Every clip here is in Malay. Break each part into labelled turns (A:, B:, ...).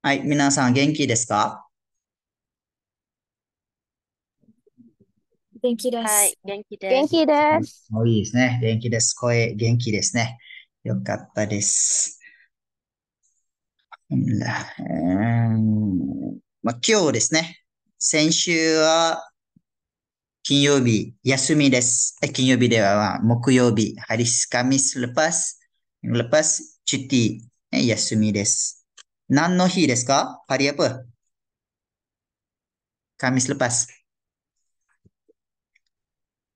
A: はい、皆さん元気ですか元気です。はい、元気です。元気です。もういいですね。元気です。声、元気ですね。よかったです。まあ、今日ですね。先週は金曜日、休みです。金曜日では木曜日、ハリスカミスルパス、ルパス、チュティ、休みです。何の日ですか h リ r i apa? k a m i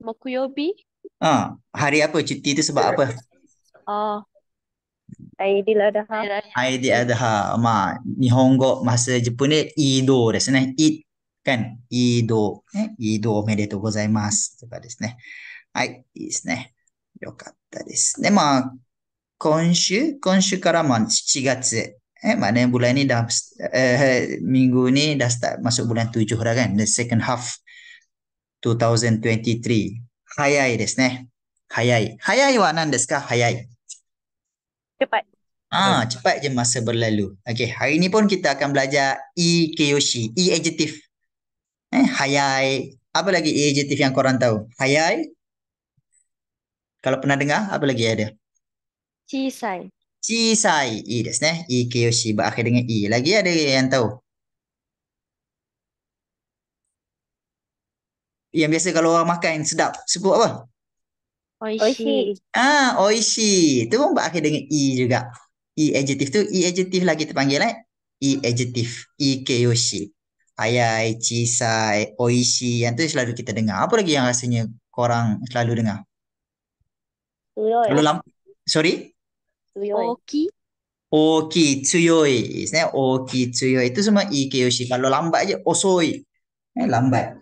A: 木曜日うん。h リ r i a p チッティーとすば a プ。a ああ。アイディアダハ。アイディアダハ。まあ、日本語、マスージプネ、イドですね。イかん、いい道、ね、いい道おめでとうございます。とかですね。はい、いいですね。よかったです。で、まあ、今週、今週からも7月、Eh, maknanya bulan ni dah eh, eh, minggu ni dah start masuk bulan tujuh dah kan the second half 2023 hayai des neh hayai hayai wa nan des ka hayai cepat ah cepat je masa berlalu okey hari ni pun kita akan belajar i keyoshi e adjective eh hayai apa lagi e adjective yang korang tahu hayai kalau pernah dengar apa lagi ada chisai Cisai. Eh? E ですね。EKUC berakhir dengan E. Lagi ada yang tahu? Yang biasa kalau orang makan sedap. Sebut apa? Oishi. Ah, oishi. Itu pun berakhir dengan i e juga. I e adjective tu. i e adjective lagi terpanggil. Eh? E adjective. EKUC. Ayai, cisai, oishi. Yang tu selalu kita dengar. Apa lagi yang rasanya korang selalu dengar? Kalau lampu. Sorry? 強い。大きい大きい、強いですね。大きい、強い。itu semua i k u s h i kalau lambat je, osoi. Eh, lambat.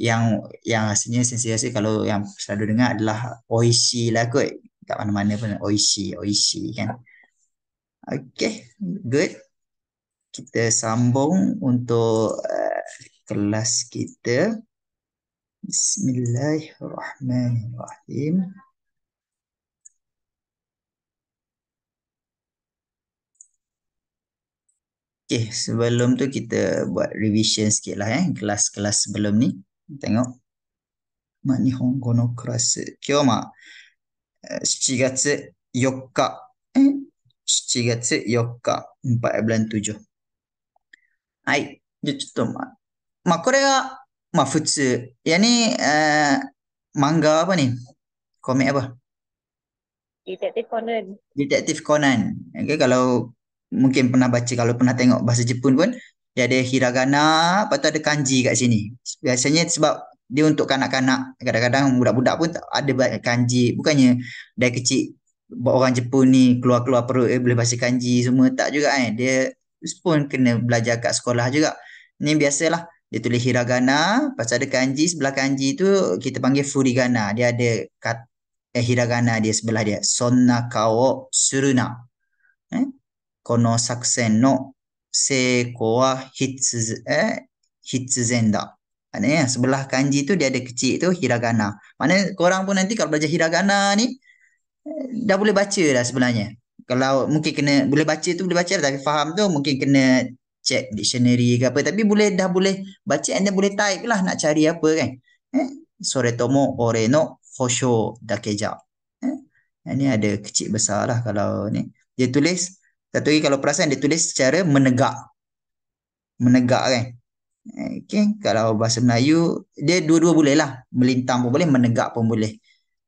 A: Yang yang asalnya sensasi kalau yang selalu dengar adalah oishi lah kot. Kat mana-mana pun oishi, oishi kan. Okay, good. Kita sambung untuk uh, kelas kita. Bismillahirrahmanirrahim. Okay, eh, sebelum tu kita buat revision sikit lah eh. Kelas-kelas sebelum ni. Tengok. Ma ni hongko no kurasu. Kyo ma eh, shichigatsu yokka. Eh, shichigatsu yokka. Empat bulan tujuh. Hai. Dia tu ma. Ma kore ga ma futsu. Ya ni manga apa ni? Komik apa? Detective Conan. Detective Conan. Okay, kalau mungkin pernah baca kalau pernah tengok bahasa Jepun pun dia ada hiragana lepas tu ada kanji kat sini biasanya sebab dia untuk kanak-kanak kadang-kadang budak-budak pun ada kanji bukannya dari kecil buat orang Jepun ni keluar-keluar perut eh, boleh bahasa kanji semua tak juga kan eh. dia pun kena belajar kat sekolah juga ni biasalah dia tulis hiragana lepas ada kanji sebelah kanji tu kita panggil furigana dia ada kat, eh, hiragana dia sebelah dia sonna kao suruna この作戦の成功は必,、eh, 必然だ。Maksudnya, sebelah kanji tu dia ada kecil hiragana. Maknanya korang pun nanti kalau belajar hiragana ni eh, dah boleh baca dah sebenarnya. Kalau mungkin kena boleh baca tu boleh baca tapi faham tu mungkin kena check dictionary apa. Tapi boleh dah boleh baca and boleh type lah nak cari apa kan. Eh, sore tomo ore no hosho dakeja. Eh? ada kecil besar lah kalau ni. Dia tulis satu lagi kalau perasan dia tulis secara menegak. Menegak kan. Okay. Kalau bahasa Melayu, dia dua-dua boleh lah. Melintang pun boleh, menegak pun boleh.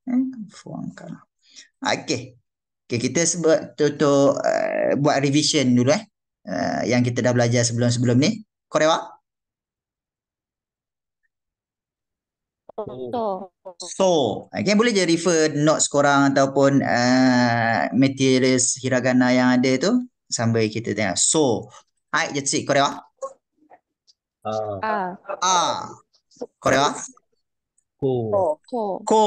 A: Eh, okay. Okay, kita sebut tutup uh, buat revision dulu eh. Uh, yang kita dah belajar sebelum-sebelum ni. Korewak? Oh. So, okay, boleh je refer notes korang ataupun uh, materials hiragana yang ada tu sambil kita tengok. So, hai je cik, korewa? Ah. Ah. ah. Korewa? Ko. Ko. Ko.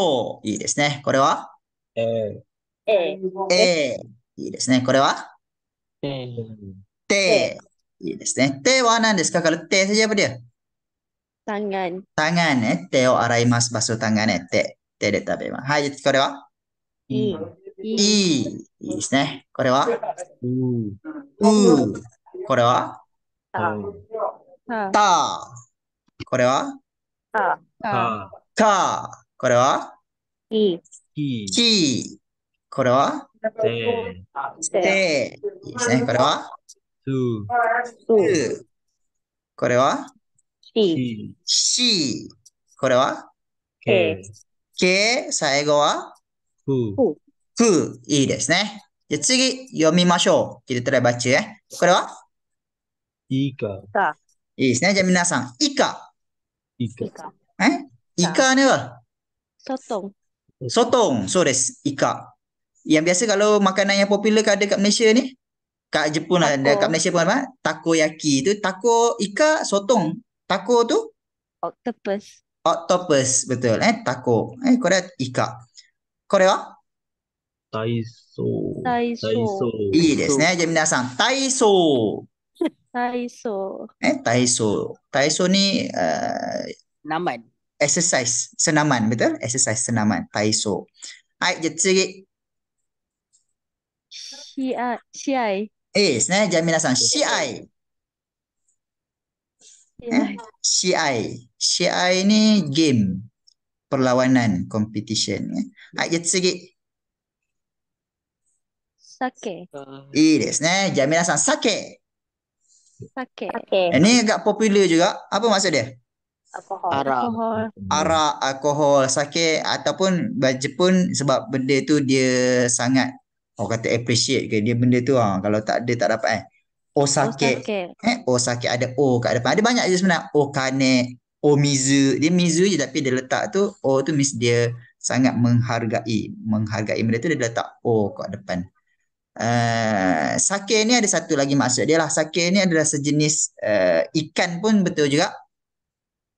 A: Iya, ですね. Korewa? Eh. Eh. Eh. Iya, ですね. Korewa? Eh. Te. Iya, ですね. Te wa nan desu ka? Kalau te saja apa dia? Eh. tangan. Tangan, eh? を e o a r tangan, 手で食べます。はい、これはいい。いい。いいですね。これはう
B: う。これはた。
A: これはた。か。これはいい。き。これはて。いいですね。これはこれは C。C。これは ?K。K。最後は ?Fu。Fu。いいですね。じゃ次、読みましょう。キルトレバチエ。これはいか。いいですね。じゃあ皆さん、いか。いか。えいかねは Sotong. Sotong. So, that's ika. Yang biasa kalau makanan yang popular ada kat Malaysia ni, kat Jepun tako. ada kat Malaysia pun apa? Takoyaki tu. Tako ika sotong. Tako tu? Octopus. Octopus, betul. Eh, tako. Eh, korea ika. Korea? Taiso. Taiso. Taiso. Iyi desu ne, jadi minna san. Taiso. Taiso. Eh, Taiso. Taiso ni... Eh, Naman. Exercise. Senaman, betul? Exercise, senaman. Taiso. Hai, jadi sikit. Shiai. Eh, sebenarnya jadi minna san. Shiai. Shiai. CI. Eh, CI ni game. Perlawanan. Competition. Eh. Ayat yeah. segi. Sake. Eh, It is. Nah. Jamilah sang. Sake. Sake. Okay. Ini agak popular juga. Apa maksud dia? Alkohol. Arak. Arak, alkohol, sake. Ataupun baca pun sebab benda tu dia sangat. Orang kata appreciate ke. Dia benda tu. Ha, kalau tak ada tak dapat. Eh. Osake. Osake. Eh, Osake ada O kat depan. Ada banyak je sebenarnya. Okane, Omizu. Dia Mizu je tapi dia letak tu O tu miss dia sangat menghargai. Menghargai benda tu dia letak O kat depan. Uh, eh, sake ni ada satu lagi maksud dia lah. Sake ni adalah sejenis uh, ikan pun betul juga.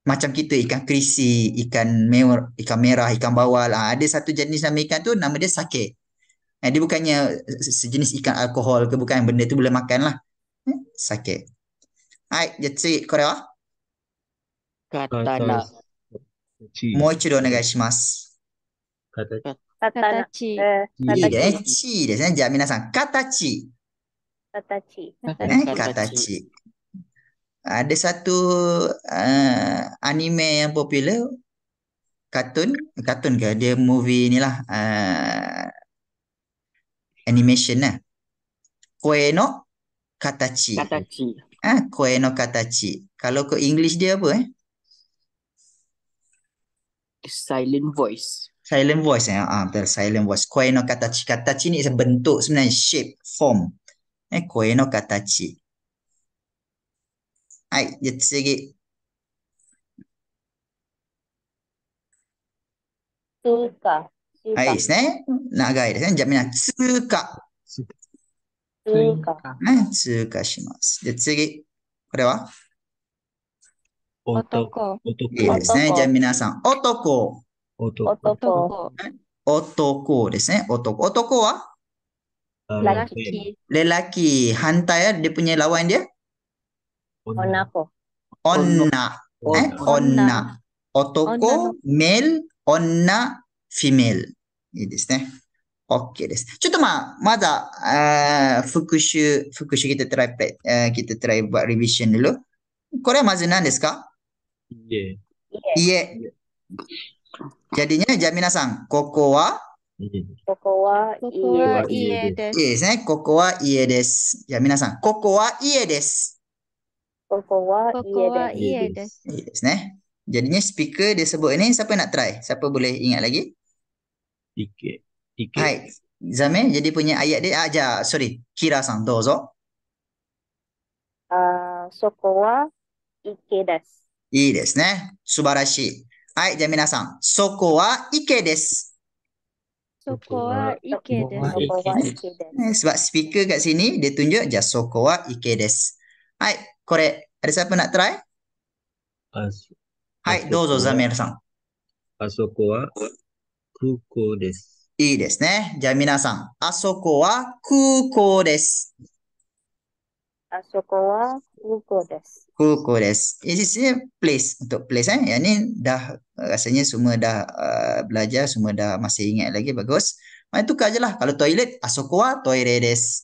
A: Macam kita ikan krisi, ikan, mewar, ikan merah, ikan bawal. Uh, ada satu jenis nama ikan tu nama dia sake. Uh, dia bukannya sejenis ikan alkohol ke bukan. Benda tu boleh makan lah. 酒。はい。じゃ次、これはカタナ。もう一度お願いします。カタチ。形。いいね。チですね。じゃあ皆さん、形。Katachi. Katachi. Eh, katachi. Ada satu uh, anime yang popular, kartun, kartun ke? Dia movie ni lah, uh, animation lah. Koe no Katachi. Katachi. Ah, ha, kue no katachi. Kalau ke English dia apa eh? Silent voice. Silent voice eh. Ah, betul silent voice. Kue no katachi. Katachi ni bentuk sebenarnya shape form. Eh, kue no katachi. Hai, jadi segi. Suka. Hai, sini. Nak guide. Sini, jamnya. 通過。ね、通過します。で、次。これは男。いいですね。じゃあ、皆さん、男。男。男。男ですね。男。男はラッキー。レラッキー。反対は、リプニャラワンディア女。女。ね、女。男、メル、女、フィメル。いいですね。OK です。ちょっとまあ、まだ、復習、復習ギテトライペ、ギテトライバリビシュンル。これはまず何ですかいえ。いえ。じゃあ皆さん、ここはここは家です。いいですね。ここは家です。じゃあ皆さん、ここは家です。ここは家です。いいですね。Jadinya speaker dia sebut ini siapa nak try? Siapa boleh ingat lagi? Sikit. はい、ザメ、k i t Hai. Zame, あ、じゃあ、p u キラ a ayat dia aja. s o r いいですね。素晴らしい。はい、じゃあ皆さん、そこは池です。そこは池です。すば、スピーカーがしに、で、とんじゅじゃあそこは池です。はい、これ、あれさ、プナトライはい、どうぞ、ザメルさん。あそこは空港です。いいですね。じゃあ皆さん、あそこは空港です。あそこは空港です。空港です。Ini sih place untuk place eh. Yang ni dah rasanya semua dah uh, belajar, semua dah masih ingat lagi bagus. Mana tukar je lah. Kalau toilet, asoko wa toire desu.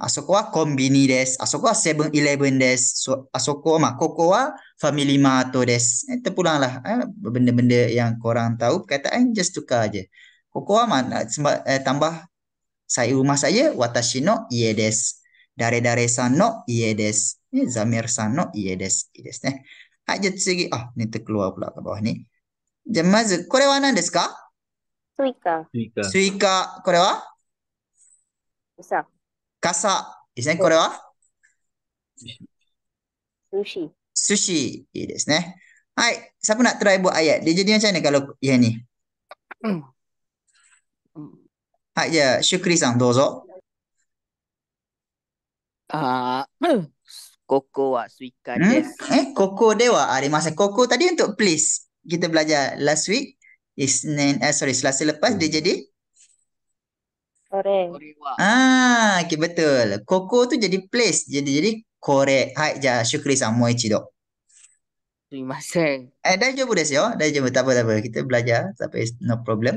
A: Asoko wa konbini desu. Asoko wa 7-eleven desu. So, asoko wa makoko wa family mato desu. Eh, terpulang lah. Eh, benda-benda yang korang tahu. Perkataan just tukar je. ここはまあ、つま、えー、たんば、さいうまさいえ、わたしの家です。だれだれさんの家です。ね、ザミルさんの家です。いいですね。はい、じゃ次、あ、ネットクロワークラーがバーに。じゃまず、これは何ですかスイカ。スイカ。これは傘。傘。ですね、これは寿司。寿司。いいですね。はい、サプナトライブアイエ。リジェディアチャンネルから、家に。うん。はい、じゃあ、シュクリさん、どうぞ。ああ、ここはスイッカです。え、ここではありません。ここ、たりんと、please。Kita belajar last week. Isnin, eh, sorry, selasa lepas dia hmm. jadi? Sore. Ah, okay, betul. Koko tu jadi place. Jadi, jadi kore. Hai, ja, syukri sama moi cido. Terima kasih. Eh, dah jumpa dah Dah jumpa. Tak apa, Kita belajar. Tak no problem.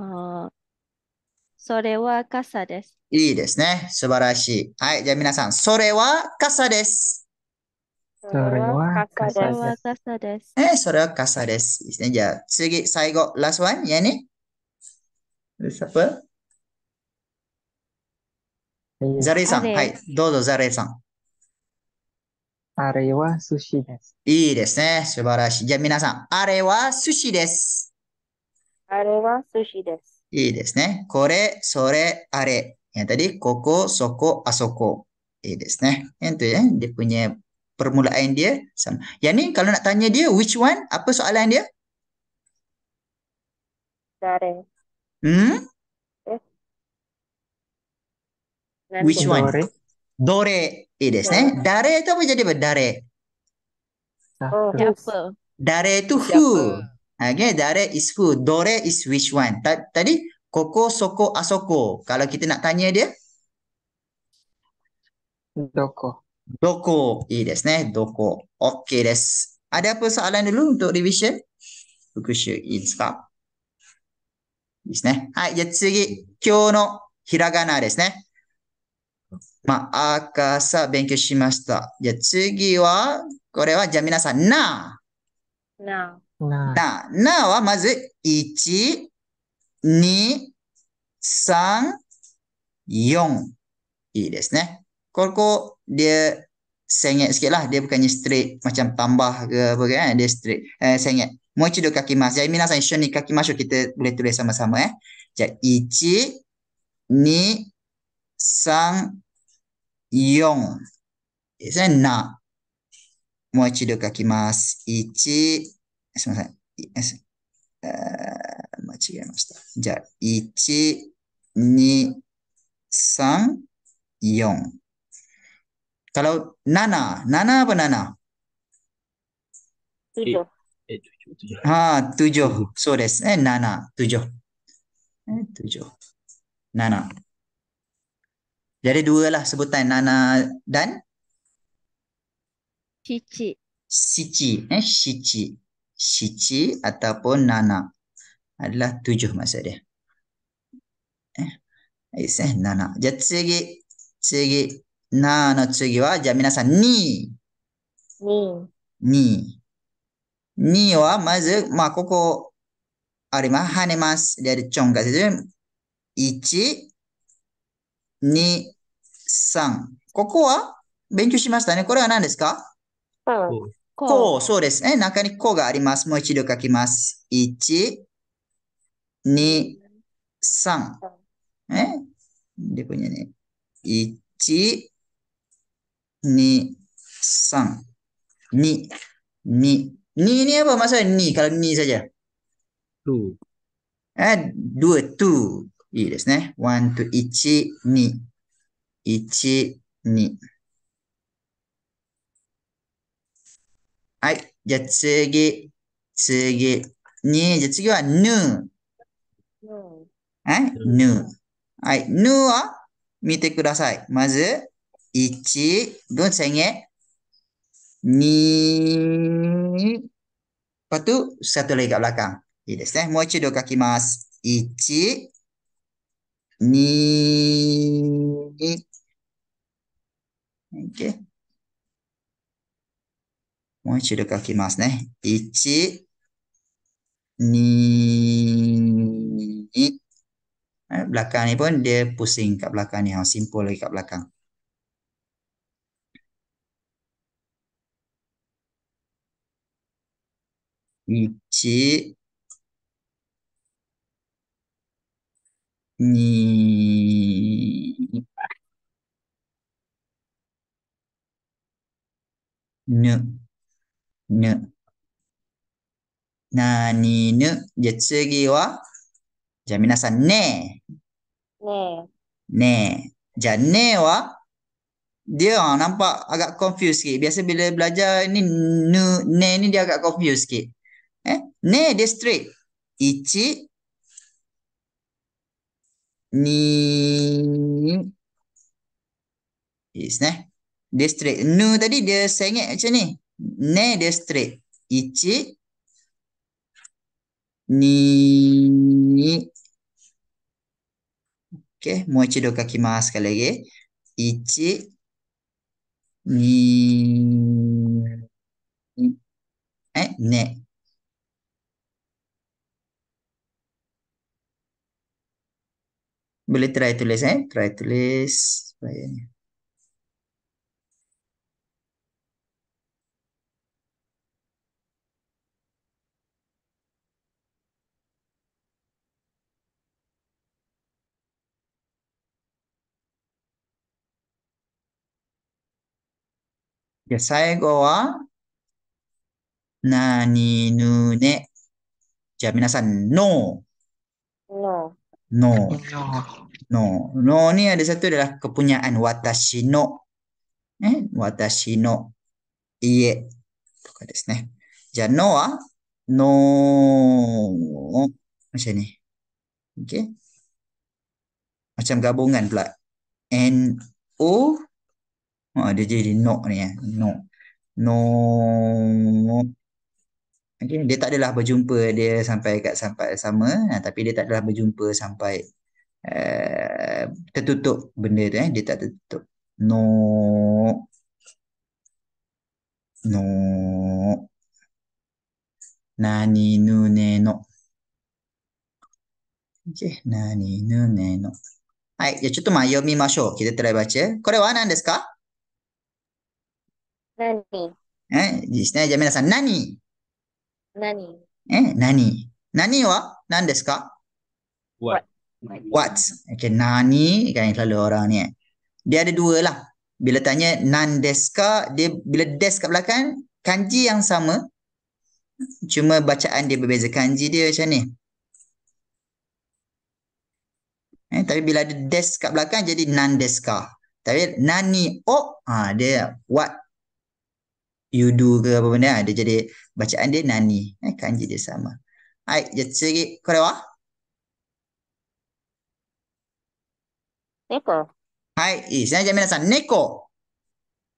A: ああ、それは傘です。いいですね。素晴らしい。はい。じゃあ皆さん、それは傘です。それは傘です。え、それは傘です。じゃあ次、最後、ラスワン、one, やね。siapa? Zare san. Hai, あれは寿司です。いいですね。素晴らしい。じゃあ皆さん、あれは寿司です。あれは寿司です。いいですね。これ、それ、あれ。Tadi, koko, soko, asoko. Eh, that's nah. Yang tu ya, eh? dia punya permulaan dia sama. Yang ni kalau nak tanya dia, which one? Apa soalan dia? Dare. Hmm? Eh? Which one? Dore. Dore. Eh, that's nah. Dare tu apa jadi apa? Dare. Oh, Dare tu who? Siapa? Okay, direct is who. Dore is which one. Ta tadi, koko, soko, asoko. Kalau kita nak tanya dia. Doko. Doko. Iya desu ne. Doko. Okey desu. Ada apa soalan dulu untuk revision? 復習いいですかいいですね。はい。じゃあ次、今日のひらがなですね。まあ、赤さ勉強しました。じゃあ次は、これは、じゃあ皆さん、な。な。な、なはまず、一、二、三、四。いいですね。ここ、で、sengit ah, eh, sikit lah. Dia bukannya straight macam tambah ke apa eh. Dia straight. Eh, sengit. Mau cedo kaki mas. Jadi minah saya ni kaki masuk kita boleh tulis sama-sama eh. Jadi ichi ni sang yong. Saya Mau cedo kaki mas. Ichi S masa S macam mana masa? Ja ichi ni san yong. Kalau nana, nana apa nana? Tujuh. Eh, eh, ha, tujuh. So des, eh nana, tujuh. Eh, tujuh. Nana. Jadi dua lah sebutan nana dan? Cici. Cici, eh Cici. Cici ataupun Nana. Adalah tujuh maksud dia. Eh, eh, Nana. Jadi tsugi, tsugi, Na no tsugi wa, jadi minasan ni. Ni. Ni. Ni wa, mazu, ma koko, arima, hanemasu. Jadi chon ga sezu, ichi, ni, san. ここは勉強しましたね。これは何ですか、うん、こう、そうですね。中にこうがあります。もう一度書きます。1、2、3。えで、ここにね。1、2、3。2、2。2 ni apa maksudnya ni kalau ni saja? Two. Eh, dua, two. I desu ne. One, two, ichi, ni. Ichi, ni. はい。じゃ次、次。に。じゃ次は、ぬ。ぬ。はい。ぬ。はい。ぬは、見てください。まず、一、ぐんせんに、パトゥ、サトレイガラカン。いいですね。もう一度書きます。一、二、オッケー。もう一度書きますね。1、2、2、3、4、5、6、7、8、9、10、11、12、13、14、15、16、17、18、19、20、21、22、23、24、25、26、27、28、29、30. Belakang ni pun dia pusing kat belakang ni. Ha, simple lagi kat belakang. Ichi. Ni. Nuk nani ぬ。なにぬ。じゃ、次はじゃあ、皆さん、ねえ。ねえ。ねえ。じゃあ、ねえは dia ha, nampak agak confused sikit. Biasa bila belajar ni nu, ne ni dia agak confused sikit. Eh? Ne dia straight. Ichi. Ni. Is ne. Dia straight. Nu tadi dia sengit macam ni ne destre ichi ni ni oke okay, mochi do kakimasu sekali lagi ichi ni eh ne boleh try tulis eh try tulis bayangnya で、最後は、なにぬね。じゃあ、皆さん、の。の。の。の。のに、ある satu adalah kepunyaan 私の。え、私の家とかですね。じゃあ、のは、の。もしね。Okay. Macam gabungan pula. N-O-O. Ha, dia jadi no ni eh. No. No. Okay. Dia tak adalah berjumpa dia sampai kat sampai sama. Ha, tapi dia tak adalah berjumpa sampai uh, tertutup benda tu eh. Dia tak tertutup. No. No. Nani nu ne no. Okay. Nani nu ne no. Hai, ya, ちょっと迷いましょう。聞いてたら言わちゃう。これは何ですか Nani. Eh, ですね。じゃあ皆さん、何何え、何何は何ですか ?what?what? What? Okay, 何かに selalu orang ni. Eh. Dia ada dua lah. Bila tanya nan deska, dia bila des kat belakang, kanji yang sama. Cuma bacaan dia berbeza. Kanji dia macam ni. Eh, tapi bila ada desk kat belakang, jadi nan deska. Tapi nani o, ha, ah, dia what yudu ke apa benda ha? dia jadi bacaan dia nani eh, kanji dia sama hai jatsugi kore wa 猫。はい、いいですね。じゃあ皆さん、猫。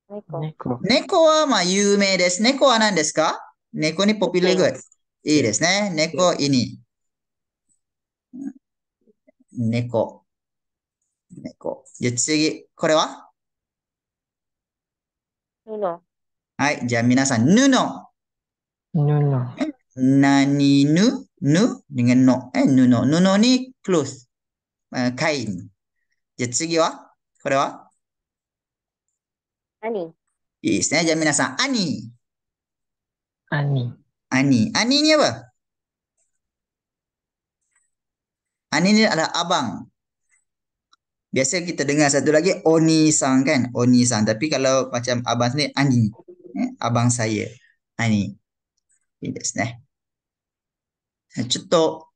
A: 猫。猫はまあ有名です。猫は何ですか猫にポピュレグ。いいですね。猫、いに。猫。猫。じゃあ次、これは犬。はい。じゃあ皆さん、ぬの。ぬの。なにぬぬ人間の。え、ぬの。ぬのに、クロス。え、かいじゃあ次はこれは兄。いいですね。じゃあ皆さん、兄。兄。兄。兄には兄 ini eh, eh, eh, adalah abang. Biasa kita dengar satu lagi, Oni-san kan? Oni-san. Tapi kalau macam abang sendiri, Ani eh, abang saya. Ha, ini. Ini ですね。ちょっと、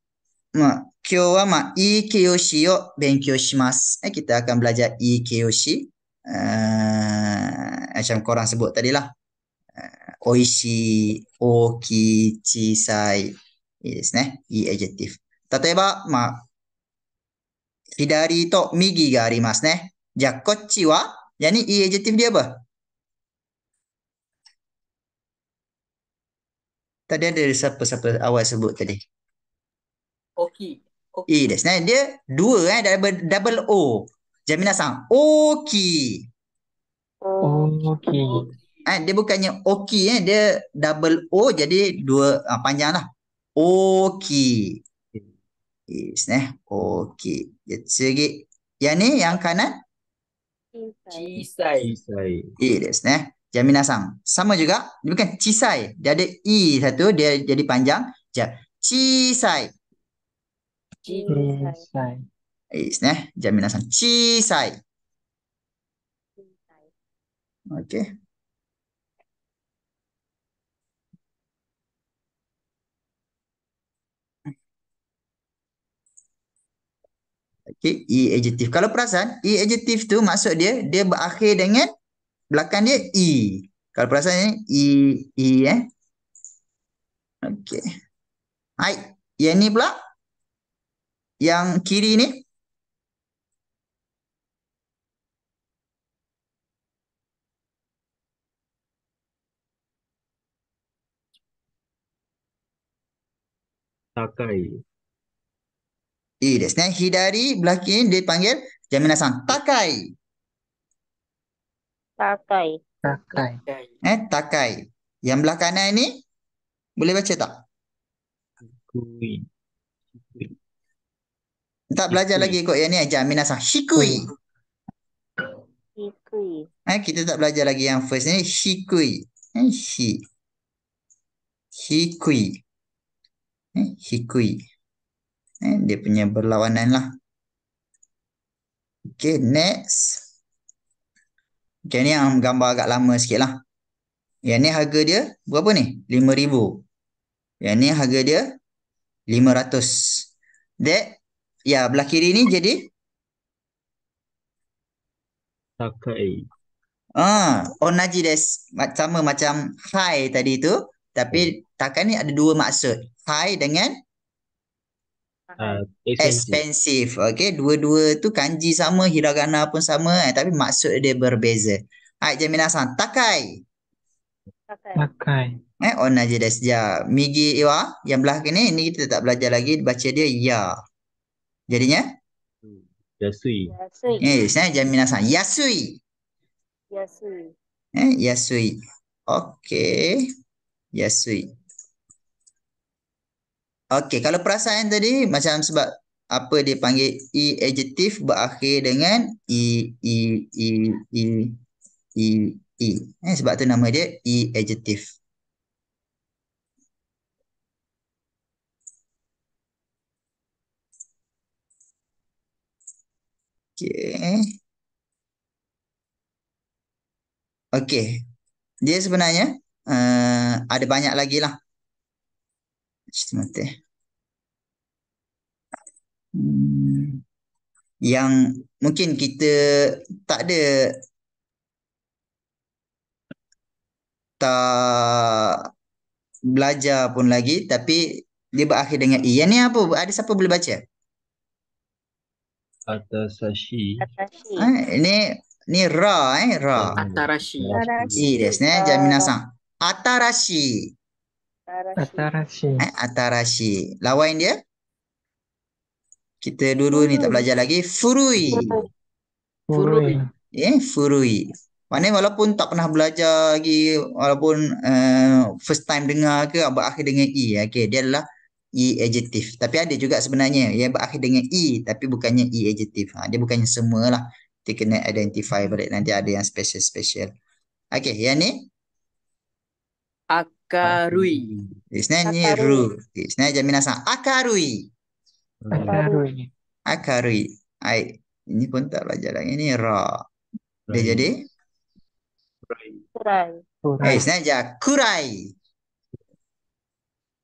A: まあ、今日は、まあ、いい形容詞を勉強します。Eh, kita akan belajar いい形容詞。Uh, ah, macam orang sebut tadi lah. Uh, ah, oishi, oki, chisai. I adjective. i adjective dia apa? Tadi ada siapa-siapa awal sebut tadi. Oki. Oki. E, that's right. Dia dua eh. Double, double O. Jaminah sang. Oki. Oki. Eh, dia bukannya Oki eh. Dia double O. Jadi dua ah, panjang lah. Oki. Yes, nah eh. Oki. Jadi segi. Yang ni yang kanan? Cisai. Cisai. Cisai. E, that's Jaminasang, Sama juga, dia bukan cisai. Dia ada i e satu, dia jadi panjang. Sekejap. Cisai. Cisai. Eh, sini eh. Cisai. Cisai. Okey. Okay, E adjective. Kalau perasan, E adjective tu maksud dia, dia berakhir dengan belakang dia E. Kalau perasan ni E, E eh. Okey. Hai, yang ni pula. Yang kiri ni. Takai. E, that's Hidari belakang dia panggil jaminasan. Takai. Takai. Takai. Eh, takai. Yang belah kanan ni boleh baca tak? Hikui. Hikui. Tak belajar Hikui. lagi kok yang ni aja Aminah sah. Hikui. Hikui. Eh, kita tak belajar lagi yang first ni. Hikui. Eh, hi. Hikui. Eh, hikui. Eh, dia punya berlawanan lah. Okay, next. Okay, ni yang gambar agak lama sikit lah. Yang ni harga dia berapa ni? RM5,000. Yang ni harga dia RM500. That, ya yeah, belah kiri ni jadi? takai. Ah, ha, onaji des. Sama macam high tadi tu. Tapi hmm. takai ni ada dua maksud. high dengan Ah, hmm. expensive. expensive. Okay, dua-dua tu kanji sama, hiragana pun sama eh. tapi maksud dia berbeza. Hai Jamila San, takai. Takai. Takai. Eh, on aja dah sejak. Migi Iwa, yang belah kini, ini kita tak belajar lagi, baca dia ya. Jadinya? Yasui. Yasui. Eh, saya Jamila San. Yasui. Yasui. Eh, Yasui. Okay. Yasui. Okey, kalau perasaan tadi macam sebab apa dia panggil e adjective berakhir dengan e e e e e e. Eh, sebab tu nama dia e adjective. Okey. Okey. Dia sebenarnya uh, ada banyak lagi lah. ちょっと待って。Hmm. Yang mungkin kita tak tak belajar pun lagi tapi dia berakhir dengan i. ni apa? Ada siapa boleh baca? Atasashi. Atasashi. ini eh, ni ra eh ra. Atarashi. Atarashi. Yes, ne? Atarashi. Atarashi. Atarashi. Eh, Lawan dia? Kita dua-dua ni tak belajar lagi. Furui. Furui. Furui. Yeah, furui. Maknanya walaupun tak pernah belajar lagi, walaupun uh, first time dengar ke, berakhir dengan E. Okay, dia adalah E adjective. Tapi ada juga sebenarnya yang berakhir dengan E, tapi bukannya E adjective. Ha, dia bukannya semua lah. Kita kena identify balik. Nanti ada yang special-special. Okay, yang ni? Aku. Akarui. ni ru. Isnanya jaminan sah. Akarui. Akarui. Akarui. Ai. Ini pun tak belajar lagi. Ini ra. Dia jadi? Kurai. Kurai. Eh, sebenarnya kurai.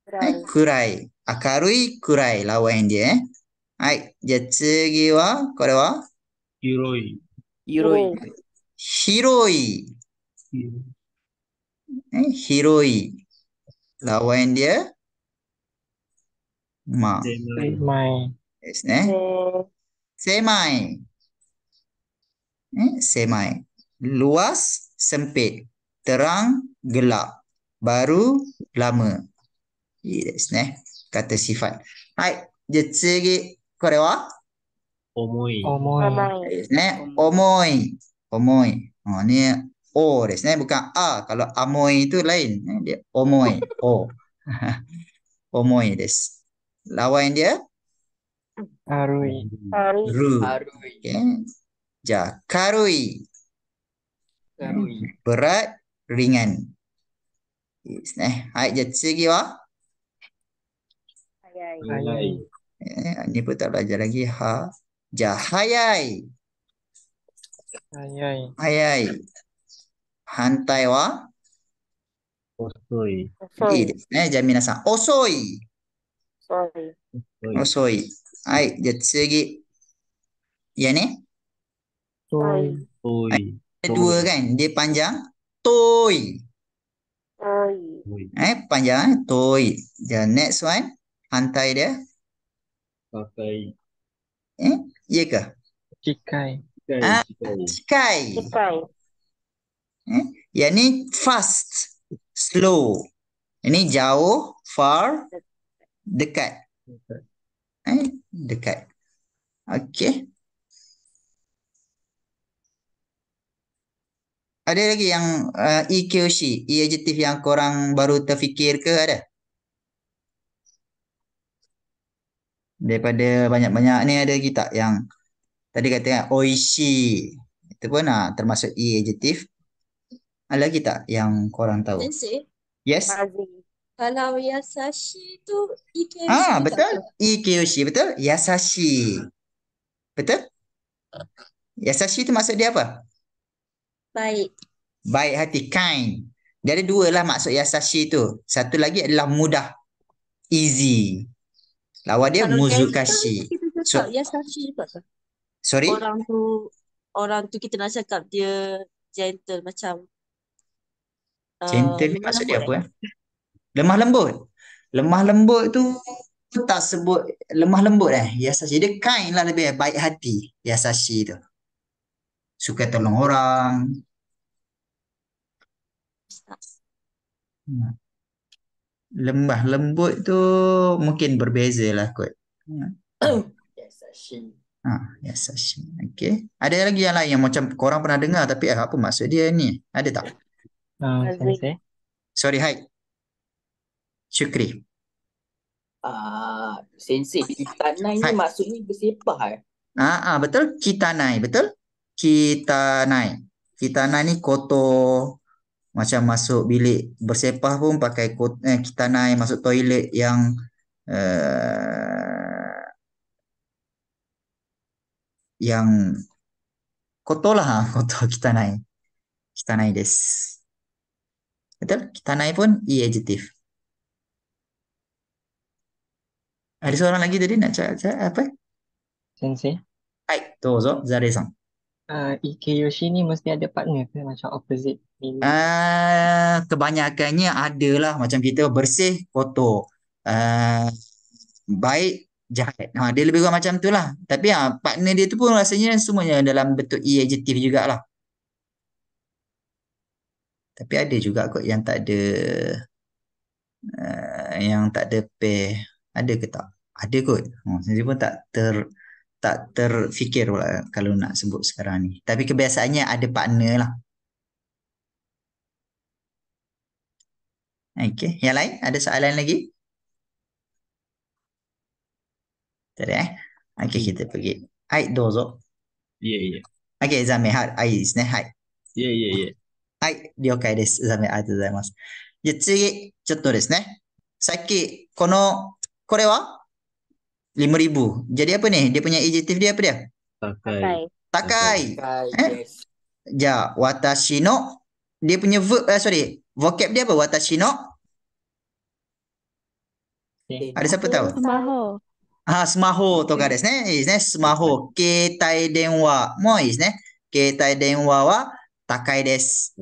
A: Kurai. Eh, kurai. Akarui kurai lawan dia. Eh. Hai, jadi lagi wa, kau dah wa? Hiroi. Hiroi. Hiroi eh, Heroi Lawan dia Ma Semai yes, eh? Semai eh, Semai Luas sempit Terang gelap Baru lama yes, eh? Kata sifat Hai Dia cegi Kore wa Omoi Omoi yes, eh? Omoi Omoi Oh, ni O dia sebenarnya bukan A kalau Amoy itu lain eh, dia Omoy O Omoy des lawan dia Arui Arui Arui okay. ja Karui Karui berat ringan yes ne eh. hai je segi wa Hayai. hai hai eh pun tak belajar lagi ha Jahayai. hayai hayai 反対は遅い。いいですね。じゃあ皆さん、遅い。遅い。遅い。はい。じゃあ次。いやね。遠い。はい。Dua kan? Dia panjang. 遠い。遠い。はい。panjang. 遠い。じゃあ next one. 反対で。反対。え家か。近い。近い。近い。近い。Eh? Hmm? Yang ni fast, slow. Ini jauh, far, dekat. Eh? Dekat. Okay. Ada lagi yang uh, EQC, E-adjective yang korang baru terfikir ke ada? Daripada banyak-banyak ni ada lagi tak yang tadi kata kan Oishi. Itu pun uh, termasuk E-adjective. Ada lagi tak yang korang tahu? Yes. Kalau Yasashi tu Ikeyoshi e Ah, betul. Ikeyoshi, e betul? Yasashi. Betul? Yasashi tu maksud dia apa? Baik. Baik hati, kind. Dia ada dua lah maksud Yasashi tu. Satu lagi adalah mudah. Easy. Lawa dia Kalau Muzukashi. so, Yasashi tu. Sorry? Orang tu, orang tu kita nak cakap dia gentle macam
B: Gentle ni maksud dia apa
A: lah. eh? Lemah lembut. Lemah lembut tu tak sebut lemah lembut eh. Yasashi. Dia kind lah lebih eh? baik hati. Yasashi tu. Suka tolong orang. Hmm. Lemah lembut tu mungkin berbeza lah kot. Hmm. Yasashi. Ha, yasashi. Okay. Ada lagi yang lain yang macam korang pernah dengar tapi eh, apa maksud dia ni? Ada tak? Ah, sensei. Sorry, hai. Syukri. Ah, uh, sensei kitanai hai. ni maksudnya bersepah eh? Ah, uh, ah uh, betul kitanai, betul? kita naik ni kotor macam masuk bilik bersepah pun pakai kot eh, naik masuk toilet yang uh, yang kotor lah ah, kotor kita naik kita naik des Betul? Tanai pun E adjective. Ada seorang lagi tadi nak cakap, cakap apa? Sensei. Hai, tu so, Zare-san. Uh, ah, Ikeyoshi e ni mesti ada partner ke? Macam opposite. Uh, kebanyakannya ada lah macam kita bersih, kotor. Uh, baik, jahat. Ha, dia lebih kurang macam tu lah. Tapi ha, partner dia tu pun rasanya semuanya dalam bentuk E adjective jugalah. Tapi ada juga kot yang tak ada uh, yang tak ada pair. Ada ke tak? Ada kot. Oh, saya pun tak ter tak terfikir pula kalau nak sebut sekarang ni. Tapi kebiasaannya ada partner lah. Okay. Yang lain? Ada soalan lagi? Tak ada eh? Okay, kita pergi. Hai, Dozo. Ya, yeah, ya. Yeah. Okay, Zamir. Hai, Aiz. Ya, yeah, ya, yeah, ya. Yeah. はい、了解です。ありがとうございます。じゃ次、ちょっとですね。さっき、この、これはリムリブ。じゃあ、リアプニー、リプニイジティブリアプニ高い。じゃ私の、リプニ私の、あれ、サプタウスマホ。あ、スマホとかですね。いいですね。スマホ、携帯電話もういいですね。携帯電話は、Takai des.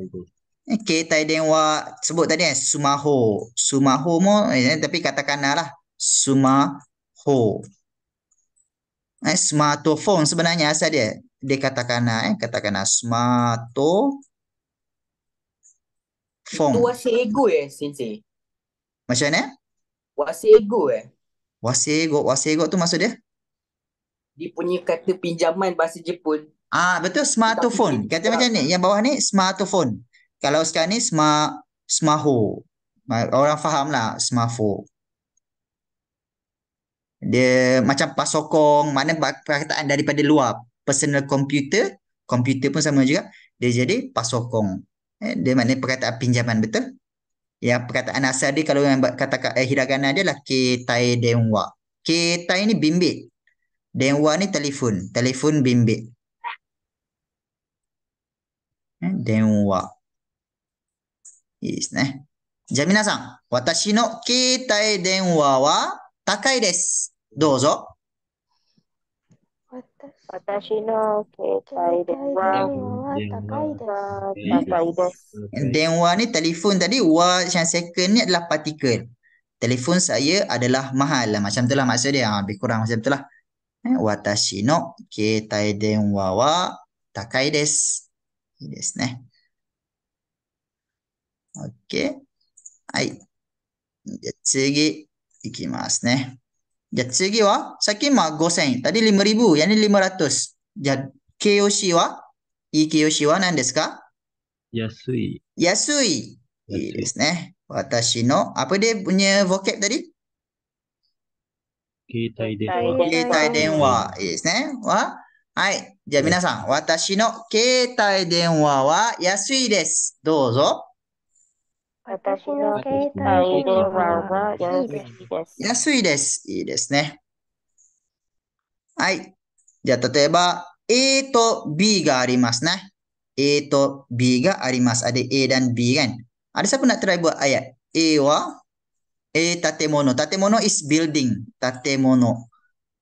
A: Okay, Taiden wa sebut tadi kan Sumaho. Sumaho mo eh, eh tapi katakanlah lah Sumaho. Eh, smartphone sebenarnya asal dia. Dia katakanlah eh katakanlah smarto phone. Itu wasi ego eh sensei. Macam mana? Wasi ego eh. Wasi ego, wasi ego tu maksud dia? Dia punya kata pinjaman bahasa Jepun Ah betul smartphone. Kata macam ni yang bawah ni smartphone. Kalau sekarang ni smart smaho. Orang faham lah smaho. Dia macam pasokong mana perkataan daripada luar personal computer komputer pun sama juga dia jadi pasokong eh, dia maknanya perkataan pinjaman betul ya perkataan asal dia kalau yang kata eh, hiragana dia lah ketai denwa ketai ni bimbit denwa ni telefon telefon bimbit ね、電話。いいですね。じゃあ皆さん、私の携帯電話は高いです。どうぞ。私の携帯電話は高いです。電話 ni telefon tadi, wa yang second ni adalah particle. Telefon saya adalah mahal lah. Macam tu lah maksud dia. Ha, lebih kurang macam tu lah. Eh, watashi no kitai denwa wa takai desu. いいですね。OK。はい。じゃ次、いきますね。じゃ次は、さっきま5000。t a り i 5 0 0や y り n ら 500. じゃ形容詞はいい形容詞は何ですか安い。安い。いいですね。私の、ア p a dia punya v o 携帯電話。携帯電話。いいですね。は、はい。じゃあ皆さん、私の携帯電話は安いです。どうぞ。私の携帯電話は安いです。安いです。いいですね。はい。じゃあ、例えば、A と B がありますね。A と B があります。あれ、A だん B があれ、さくなトライブは、A は、A 建物。建物 is building. 建物。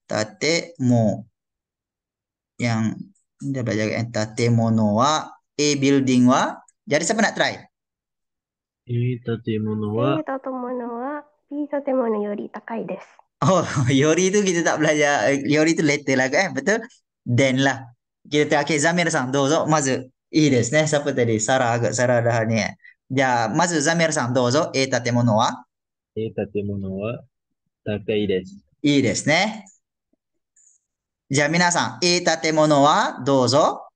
A: 建物。yang dia belajar entah temono wa e building wa. Jadi siapa nak try? E tatemono wa. E tatemono wa. B tatemono yori takai desu. Oh, yori tu kita tak belajar. Yori tu letter lah kan? Betul? Then lah. Kita terakhir Zamir san dozo. Mazu, i desu ne. Siapa tadi? Sarah agak Sarah dah ni. Ya, mazu Zamir san dozo. E tatemono wa. E tatemono wa. 高いです。いいですね。じゃあ皆さん、え A 建物はどうぞ。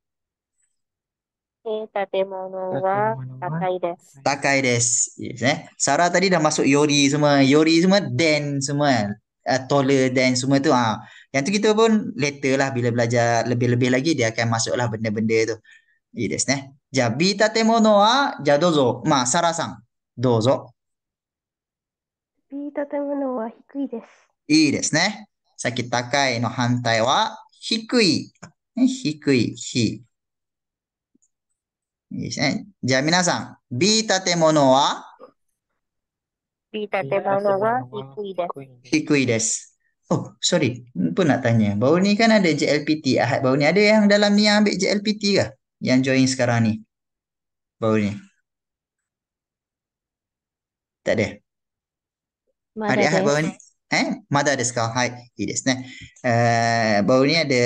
A: え A 建物は高いです。高いです。いいですね。サラダリラマスヨリズム、ヨリズム、デンスム、トルデンスムとは、やっと言うと、レッテラ、ビルビラギ、ディアカマスオラブネブンデート。いいですね。じゃあ B 建物は、じゃあどうぞ。まあ、サラさん、どうぞ。ビー B 建物は低いです。いいですね。さっき高いの反対は低い。ね、低い、低い。いいですね。じゃあ皆さん、B 建物は ?B 建物は低いです。低いです。Oh, sorry. Apa nak tanya? Baru ni kan ada JLPT. Ahad baru ni ada yang dalam ni yang ambil JLPT ke? Yang join sekarang ni? Baru ni. Tak ada? Mana ada Ahad baru ni? Eh, ada Madagascar. Hai, I ni. Eh? Eh, baru ni ada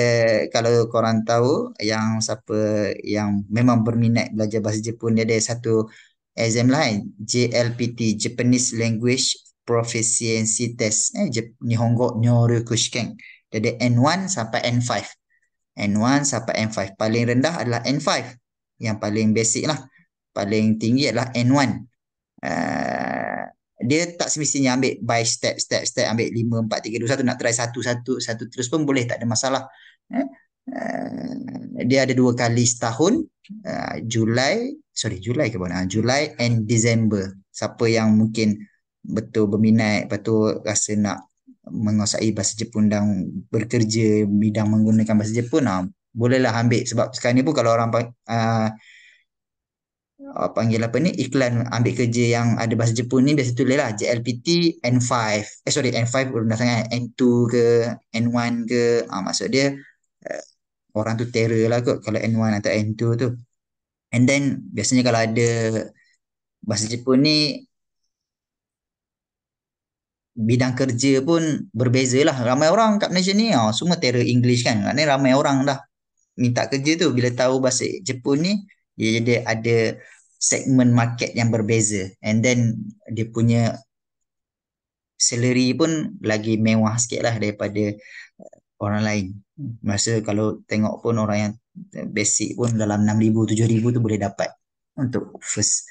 A: kalau korang tahu yang siapa yang memang berminat belajar bahasa Jepun dia ada satu exam lain, eh? JLPT, Japanese Language Proficiency Test. Eh, Nihongo Nyoryuku Shiken. Dia ada N1 sampai N5. N1 sampai N5. Paling rendah adalah N5. Yang paling basic lah. Paling tinggi adalah N1. Uh, dia tak semestinya ambil by step step step ambil 5 4 3 2 1 nak try satu satu satu terus pun boleh tak ada masalah eh? eh dia ada dua kali setahun eh, Julai sorry Julai ke mana Julai and December siapa yang mungkin betul berminat lepas tu rasa nak menguasai bahasa Jepun dan bekerja bidang menggunakan bahasa Jepun ah bolehlah ambil sebab sekarang ni pun kalau orang uh, uh, panggil apa ni iklan ambil kerja yang ada bahasa Jepun ni biasa tulis lah JLPT N5 eh sorry N5 belum dah sangat N2 ke N1 ke uh, maksud dia uh, orang tu terror lah kot kalau N1 atau N2 tu and then biasanya kalau ada bahasa Jepun ni bidang kerja pun berbeza lah ramai orang kat Malaysia ni oh, semua terror English kan maknanya ramai orang dah minta kerja tu bila tahu bahasa Jepun ni dia jadi ada segmen market yang berbeza and then dia punya salary pun lagi mewah sikit lah daripada uh, orang lain masa kalau tengok pun orang yang basic pun dalam 6,000 7,000 tu boleh dapat untuk first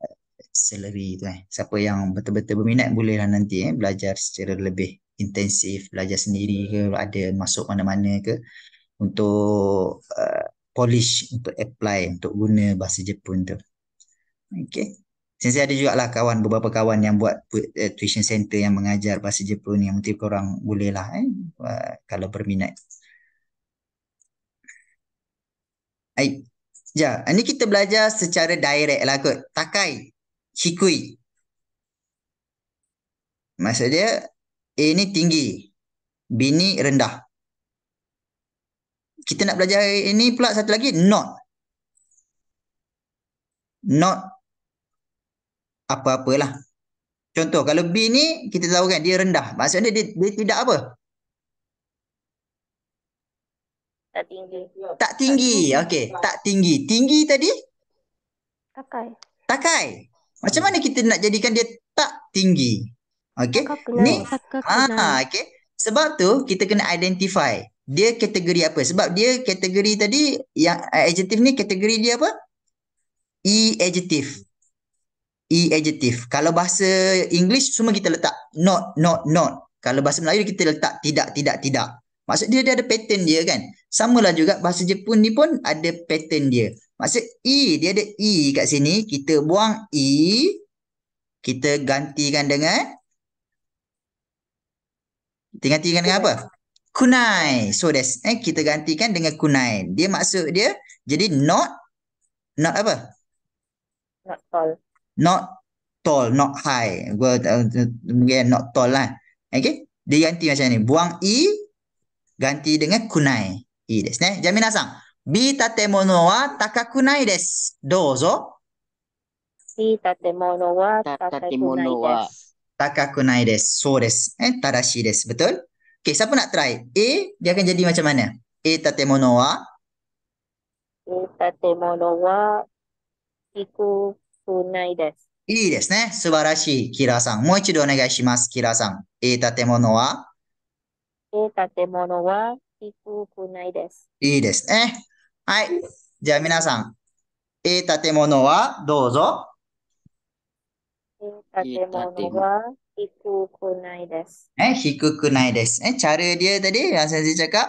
A: uh, salary tu eh. siapa yang betul-betul berminat bolehlah nanti eh, belajar secara lebih intensif belajar sendiri ke ada masuk mana-mana ke untuk uh, polish untuk apply untuk guna bahasa Jepun tu Okay. Sensei ada juga lah kawan, beberapa kawan yang buat eh, tuition center yang mengajar bahasa Jepun ni. Mungkin korang boleh lah eh, kalau berminat. Aik. Ya, ini kita belajar secara direct lah kot. Takai. Shikui. Maksud dia, A ni tinggi. B ni rendah. Kita nak belajar ini pula satu lagi, not. Not apa-apalah. Contoh kalau B ni kita tahu kan dia rendah. Maksudnya dia, dia tidak apa? Tak tinggi. Tak tinggi. tinggi. Okey, tak tinggi. Tinggi tadi? Takai. Takai. Macam mana kita nak jadikan dia tak tinggi? okay Ni ah okay Sebab tu kita kena identify dia kategori apa? Sebab dia kategori tadi yang adjective ni kategori dia apa? E adjective. E adjective. Kalau bahasa English semua kita letak not, not, not. Kalau bahasa Melayu kita letak tidak, tidak, tidak. Maksud dia dia ada pattern dia kan. Samalah juga bahasa Jepun ni pun ada pattern dia. Maksud E, dia ada E kat sini. Kita buang E. Kita gantikan dengan. Kita gantikan dengan apa? Kunai. So that's, eh, kita gantikan dengan kunai. Dia maksud dia, jadi not, not apa? Not tall not tall, not high. Word, uh, eh, not tall lah. Okay. Dia ganti macam ni. Buang i, ganti dengan kunai. I des. Jadi, mana sah? Bi tate mono wa taka kunai des. Dozo. Si tate mono wa taka kunai des. Taka des. So des. Eh, tadashi des. Betul? Okay, siapa nak try? E dia akan jadi macam mana? E tate mono wa. E tate mono wa. Iku 少ないです。いいですね。素晴らしい、キラさん。もう一度お願いします、キラさん。ええ、建物はええ、建物は低くないです。いいですね。はい。じゃあ皆さん、ええ、建物はどうぞ。建物は低くないです。え、低くないです。え、チャ r i d i ダ tadi yang saya cakap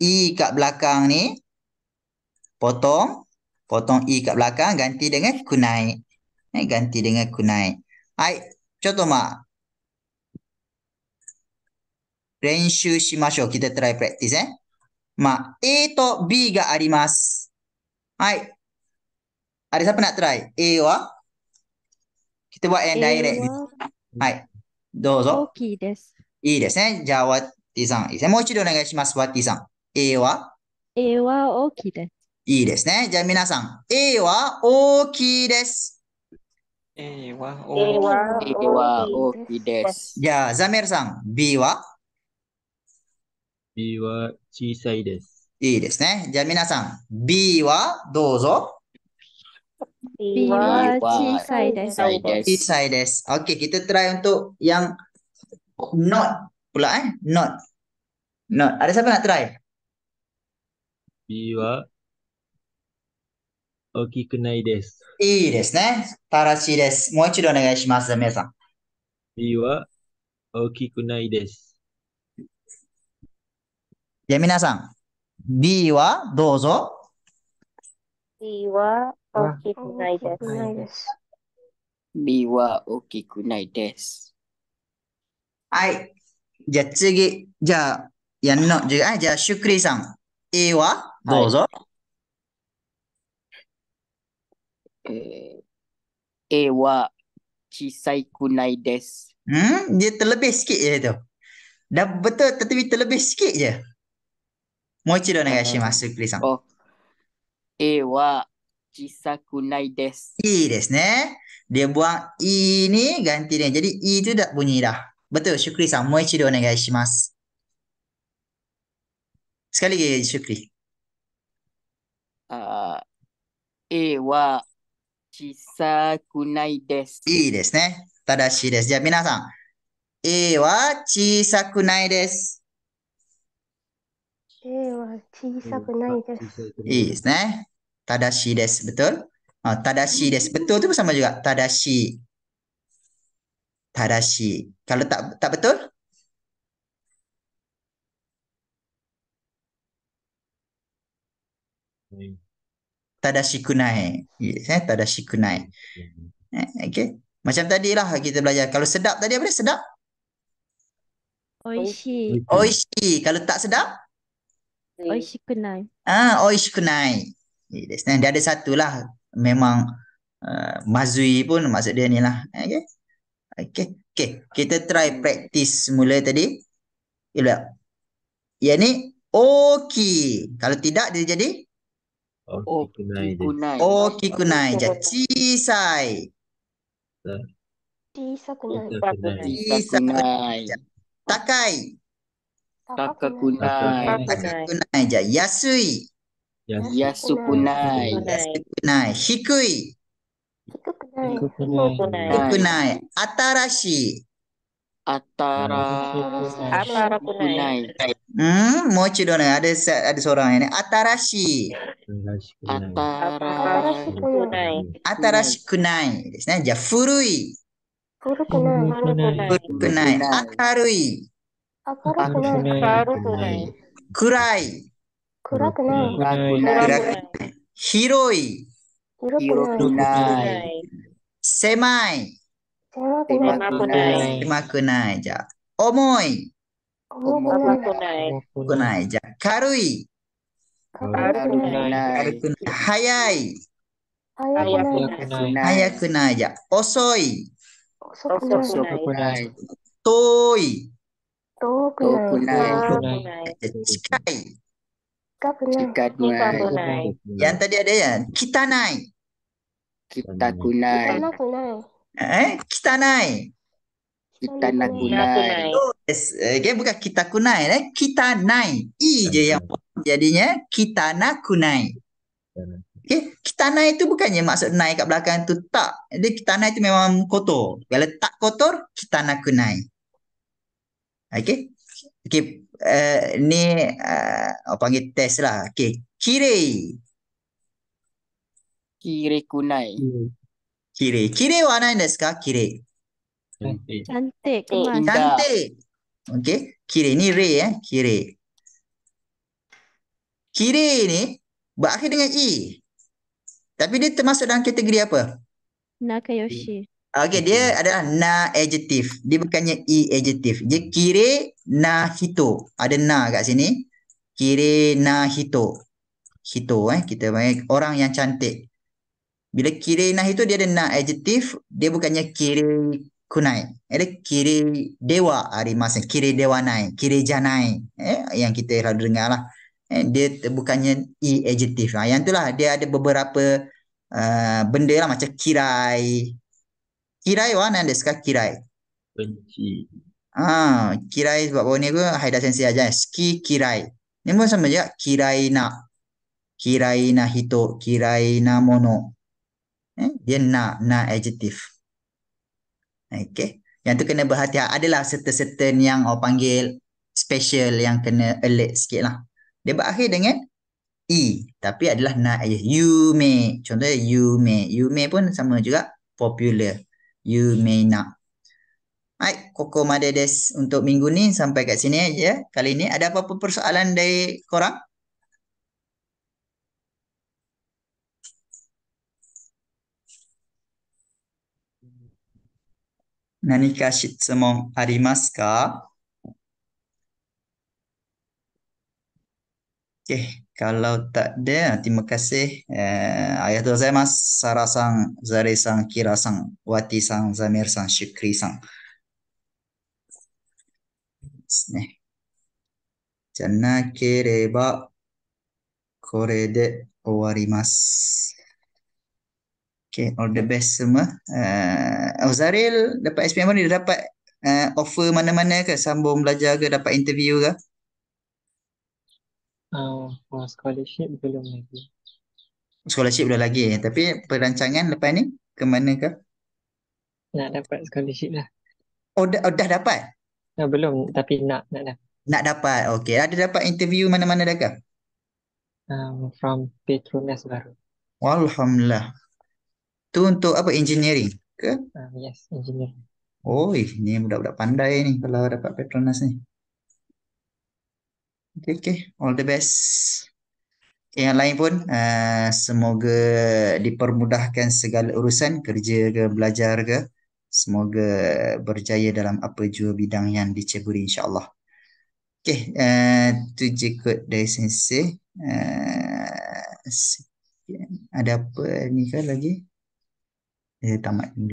A: u potong potong i e kat belakang ganti dengan kunai eh ganti dengan kunai ai contoh mak renshu shimashou kita try practice eh mak a to b ga arimasu ai ada siapa nak try a wa ah? kita buat yang direct ni ai dozo okey des i e des eh jawat isan isan mochi do negashimasu wa tisan a wa ah? a wa okey des いいですね。じゃあ皆さん、A は大きいです。A は大きいです。じゃあ、ザメルさん、B は ?B は小さいです。いいですね。じゃあ皆さん、B はどうぞ。B は小さいです。小さいです。です OK、kita try untuk yang not pula eh. Not. Not. Ada siapa nak try? B は小さいです。大きくないです。いいですね。正しいです。もう一度お願いします、皆さん。B は大きくないです。じゃあ皆さん、B はどうぞ。B は大きくないです。B は大きくないです。はい。じゃあ次、じゃあ、やんの、じゃあ、じゃシュクリさん。A はどうぞ。はい Uh, Ewa Chisai Kunai Des. Hmm? Dia terlebih sikit je tu. Dah betul tetapi terlebih sikit je. Mochi do nagashi hmm. masu, please. Oh. Ewa Chisai Kunai Des. I desu ne. Eh? Dia buang I ni ganti dia. Jadi I tu dah bunyi dah. Betul, syukri sang. Mochi do nagashi Sekali lagi, syukri. Uh, Ewa しさくないです。いいですね。正しいです。じゃあ皆さん、A は小さくないです。A は小さくないです。いいですね。正しいです。ぶとあ、正しいです。ぶとでもさまじが正しい。正しい。かるた、たぶとる tadashikunai. Yes, eh? Tadashikunai. Hmm. Eh, okay. Macam tadi lah kita belajar. Kalau sedap tadi apa dia? Sedap? Oishi. Oishi. Kalau tak sedap? Oishikunai. Ah, oishikunai. Yes, eh? Dia ada satu lah. Memang uh, mazui pun maksud dia ni lah. Okay. Okay. Okay. Kita try praktis mula tadi. Ilwell. Yang ni Oki. Kalau tidak dia jadi? 大きくない大きくない。じゃ小さい。小さくない。小さい。高い。高くない。高くない。じゃ安い。安くない。安くない。低い。低くない。低くない。新しい。Antara antara kunai. Hmm, mau cuci dona ada ada seorang ini atarashi. Atara kunai. Atarashi kunai. ですね。じゃあ古い。古くない。古くない。明るい。明るくない。明るくない。暗い。暗くない。暗くない。広い。広くない。狭い。Terima kunai. Terima kunai ja. Omoi. Omoi kunai. Kunai ja. Karui. Karui kunai. Hayai. Hayai kunai. Hayai ja. Osoi. Osoi kunai. Toi. Toi kunai. Chikai. Chikai kunai. Yang tadi ada ya? Kita naik. Kita kunai. Kita kunai. Eh, kita nai. Kita nak kunai. Okay, bukan kita kunai. Eh. Kita nai. I je yang jadinya kita nak kunai. Okay, kita nai tu bukannya maksud nai kat belakang tu tak. Jadi kita nai itu memang kotor. Kalau tak kotor, kita nak kunai. Okay. Okay, uh, ni uh, panggil test lah. Okay, kiri. Kiri kunai. Kiri. 綺麗。綺麗はないんですか綺麗。cantik oh, cantik okey kiri ni re eh kiri kiri ni berakhir dengan i e. tapi dia termasuk dalam kategori apa nakayoshi okey dia adalah na adjective dia bukannya i e adjective dia kiri na hito ada na kat sini kiri na hito hito eh kita panggil orang yang cantik bila kiri nah itu dia ada na adjektif dia bukannya kiri kunai ada kiri dewa hari ah, masa kiri dewa naik kiri janai eh, yang kita selalu dengar lah eh, dia bukannya e adjektif lah yang itulah dia ada beberapa uh, benda lah macam kirai kirai wah nanti sekarang kirai benci ah kirai sebab bawah ni pun Haida Sensei ajar ski kirai ni pun sama juga kirai nak kirai hito, kirai na mono. Eh? Dia na na adjective. Okay. Yang tu kena berhati-hati. Adalah certain-certain yang orang panggil special yang kena alert sikit lah. Dia berakhir dengan E. Tapi adalah na adjective. You may. Contohnya you may. You may pun sama juga. Popular. You may not. Baik, koko madedes untuk minggu ni sampai kat sini aja. Kali ni ada apa-apa persoalan dari korang? 何か質問ありますか Okay, kalau tak ada, terima kasih. Eh, ayah tu mas. Sarah sang, Zari sang, Kira sang, Wati sang, Zamir sang, Shukri sang. ですね。じゃなければ、これで終わります。Okay, all the best semua. Uh, Azaril dapat SPM mana? Dia dapat uh, offer mana-mana ke? Sambung belajar ke? Dapat interview ke? Uh, scholarship belum lagi. Scholarship belum lagi. Tapi perancangan lepas ni ke mana ke? Nak dapat scholarship lah. Oh, da- oh dah dapat? Nah, belum tapi nak. Nak, dapat. nak dapat. Okay. Ada dapat interview mana-mana dah ke? Um, from Petronas baru. Alhamdulillah. Tu untuk apa engineering ke? Uh, yes, engineering. oh, ini budak-budak pandai ni kalau dapat Petronas ni. Okay, okay. All the best. Okay, yang lain pun uh, semoga dipermudahkan segala urusan kerja ke belajar ke. Semoga berjaya dalam apa jua bidang yang diceburi insyaAllah. Okay, uh, tu je kot dari sensei. Uh, ada apa ni ke lagi? ඒ තමයි